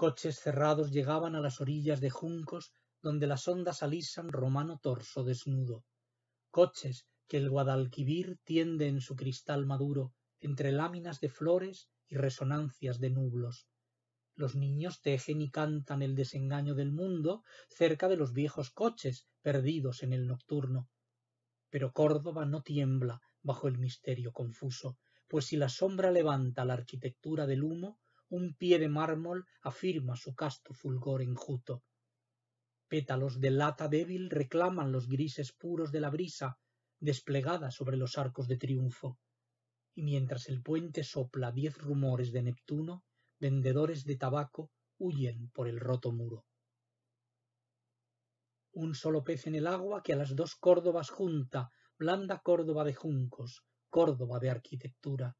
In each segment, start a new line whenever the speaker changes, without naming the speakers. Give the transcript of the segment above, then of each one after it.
Coches cerrados llegaban a las orillas de juncos donde las ondas alisan romano torso desnudo. Coches que el Guadalquivir tiende en su cristal maduro entre láminas de flores y resonancias de nublos. Los niños tejen y cantan el desengaño del mundo cerca de los viejos coches perdidos en el nocturno. Pero Córdoba no tiembla bajo el misterio confuso, pues si la sombra levanta la arquitectura del humo, un pie de mármol afirma su casto fulgor enjuto. Pétalos de lata débil reclaman los grises puros de la brisa desplegada sobre los arcos de triunfo. Y mientras el puente sopla diez rumores de Neptuno, vendedores de tabaco huyen por el roto muro. Un solo pez en el agua que a las dos Córdobas junta, blanda Córdoba de juncos, Córdoba de arquitectura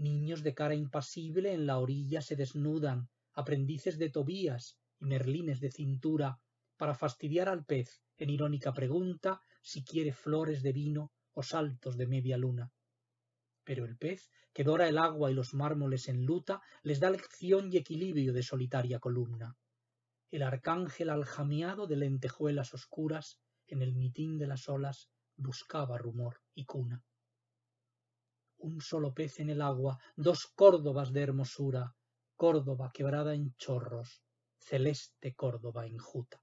Niños de cara impasible en la orilla se desnudan, aprendices de Tobías y merlines de cintura, para fastidiar al pez en irónica pregunta si quiere flores de vino o saltos de media luna. Pero el pez, que dora el agua y los mármoles en luta, les da lección y equilibrio de solitaria columna. El arcángel aljameado de lentejuelas oscuras, en el mitín de las olas, buscaba rumor y cuna un solo pez en el agua, dos Córdobas de hermosura, Córdoba quebrada en chorros, celeste Córdoba injuta.